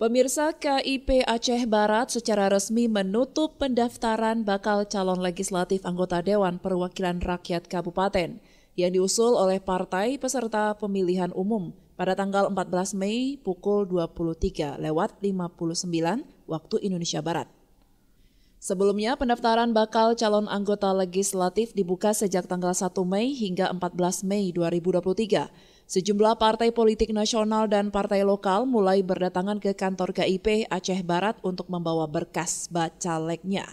Pemirsa KIP Aceh Barat secara resmi menutup pendaftaran bakal calon legislatif anggota Dewan Perwakilan Rakyat Kabupaten yang diusul oleh partai peserta pemilihan umum pada tanggal 14 Mei pukul 23 lewat 59 waktu Indonesia Barat. Sebelumnya, pendaftaran bakal calon anggota legislatif dibuka sejak tanggal 1 Mei hingga 14 Mei 2023 Sejumlah partai politik nasional dan partai lokal mulai berdatangan ke kantor KIP Aceh Barat untuk membawa berkas bacaleknya.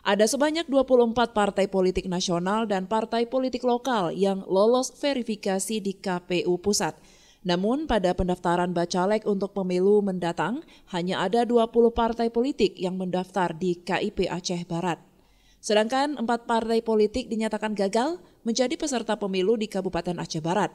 Ada sebanyak 24 partai politik nasional dan partai politik lokal yang lolos verifikasi di KPU Pusat. Namun pada pendaftaran bacalek untuk pemilu mendatang, hanya ada 20 partai politik yang mendaftar di KIP Aceh Barat. Sedangkan empat partai politik dinyatakan gagal menjadi peserta pemilu di Kabupaten Aceh Barat.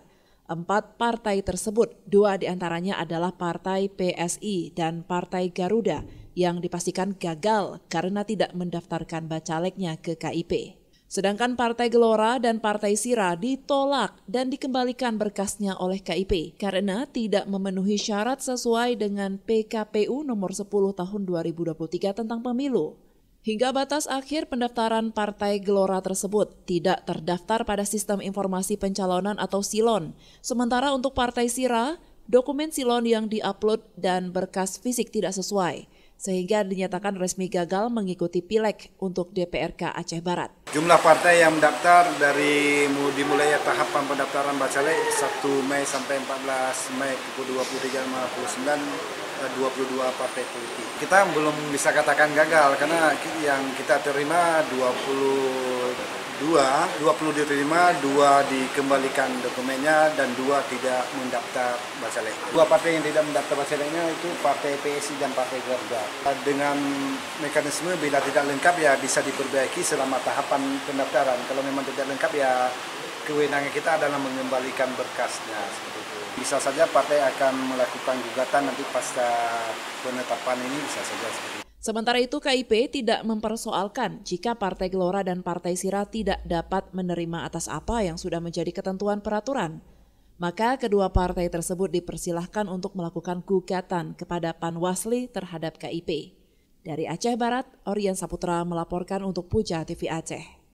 Empat partai tersebut, dua diantaranya adalah Partai PSI dan Partai Garuda yang dipastikan gagal karena tidak mendaftarkan bacaleknya ke KIP. Sedangkan Partai Gelora dan Partai Sira ditolak dan dikembalikan berkasnya oleh KIP karena tidak memenuhi syarat sesuai dengan PKPU nomor 10 tahun 2023 tentang pemilu. Hingga batas akhir pendaftaran Partai Gelora tersebut tidak terdaftar pada sistem informasi pencalonan atau silon. Sementara untuk Partai Sira, dokumen silon yang diupload dan berkas fisik tidak sesuai sehingga dinyatakan resmi gagal mengikuti pileg untuk DPRK Aceh Barat. Jumlah partai yang mendaftar dari dimulai tahapan pendaftaran bacalek 1 Mei sampai 14 Mei pukul 23.59 22 eh, partai politik. Kita belum bisa katakan gagal karena yang kita terima 20 dua, dua puluh diterima, dua dikembalikan dokumennya, dan dua tidak mendaftar bacaleg Dua partai yang tidak mendaftar bacalegnya itu partai PSI dan partai Garuda. Dengan mekanisme bila tidak lengkap ya bisa diperbaiki selama tahapan pendaftaran. Kalau memang tidak lengkap ya kewenangan kita adalah mengembalikan berkasnya Bisa saja partai akan melakukan gugatan nanti pasca penetapan ini bisa saja seperti itu. Sementara itu KIP tidak mempersoalkan jika Partai Gelora dan Partai Sira tidak dapat menerima atas apa yang sudah menjadi ketentuan peraturan. Maka kedua partai tersebut dipersilahkan untuk melakukan gugatan kepada Panwasli terhadap KIP. Dari Aceh Barat, Orian Saputra melaporkan untuk Puja TV Aceh.